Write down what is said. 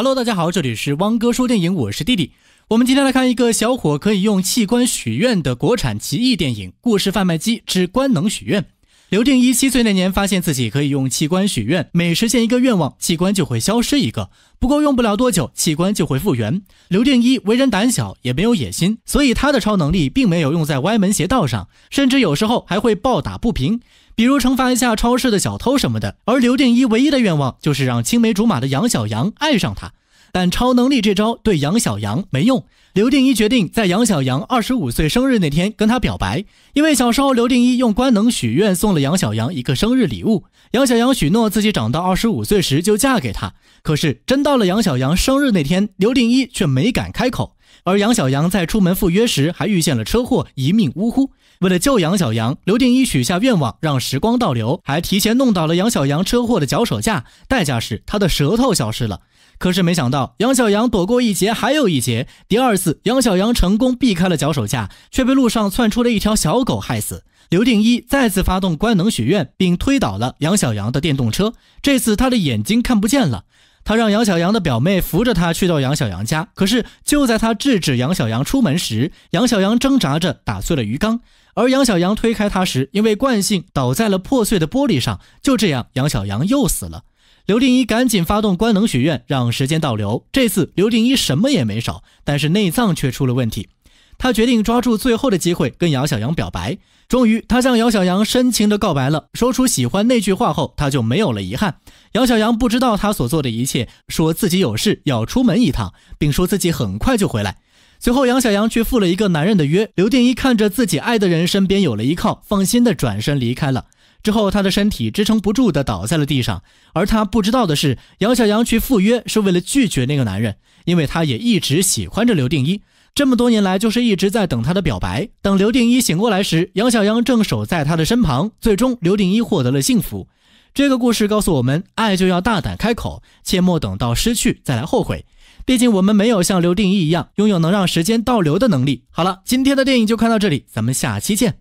Hello，大家好，这里是汪哥说电影，我是弟弟。我们今天来看一个小伙可以用器官许愿的国产奇异电影《故事贩卖机之官能许愿》。刘定一七岁那年发现自己可以用器官许愿，每实现一个愿望，器官就会消失一个。不过用不了多久，器官就会复原。刘定一为人胆小，也没有野心，所以他的超能力并没有用在歪门邪道上，甚至有时候还会暴打不平。比如惩罚一下超市的小偷什么的，而刘定一唯一的愿望就是让青梅竹马的杨小杨爱上他。但超能力这招对杨小杨没用，刘定一决定在杨小杨二十五岁生日那天跟他表白。因为小时候刘定一用官能许愿送了杨小杨一个生日礼物，杨小杨许诺自己长到二十五岁时就嫁给他。可是真到了杨小杨生日那天，刘定一却没敢开口。而杨小杨在出门赴约时还遇见了车祸，一命呜呼。为了救杨小杨，刘定一许下愿望，让时光倒流，还提前弄倒了杨小杨车祸的脚手架，代价是他的舌头消失了。可是没想到，杨小杨躲过一劫，还有一劫。第二次，杨小杨成功避开了脚手架，却被路上窜出了一条小狗害死。刘定一再次发动官能许愿，并推倒了杨小杨的电动车，这次他的眼睛看不见了。他让杨小杨的表妹扶着他去到杨小杨家，可是就在他制止杨小杨出门时，杨小杨挣扎着打碎了鱼缸，而杨小杨推开他时，因为惯性倒在了破碎的玻璃上。就这样，杨小杨又死了。刘定一赶紧发动关能学院，让时间倒流。这次刘定一什么也没少，但是内脏却出了问题。他决定抓住最后的机会跟杨小杨表白。终于，他向杨小杨深情的告白了，说出喜欢那句话后，他就没有了遗憾。杨小阳不知道他所做的一切，说自己有事要出门一趟，并说自己很快就回来。随后，杨小阳去赴了一个男人的约。刘定一看着自己爱的人身边有了依靠，放心的转身离开了。之后，他的身体支撑不住的倒在了地上。而他不知道的是，杨小阳去赴约是为了拒绝那个男人，因为他也一直喜欢着刘定一。这么多年来，就是一直在等他的表白。等刘定一醒过来时，杨小阳正守在他的身旁。最终，刘定一获得了幸福。这个故事告诉我们，爱就要大胆开口，切莫等到失去再来后悔。毕竟我们没有像刘定一一样拥有能让时间倒流的能力。好了，今天的电影就看到这里，咱们下期见。